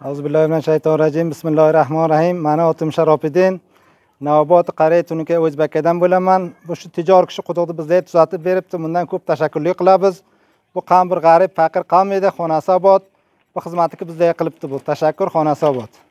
billahi bilan shaytonir rajim bismillahi rahmanir rahim mani otim sharopiddin navobod qaray tunuka o'zbakkadan bo'laman bu shu tijor kishi quduqni bizga tuzatib beribdi bundan ko'p tashakkurlik qilamiz bu qam bir g'arib faqir qavm edi xonasi obod bu xizmatni bizga qilibdi bu tashakkur xonasi obod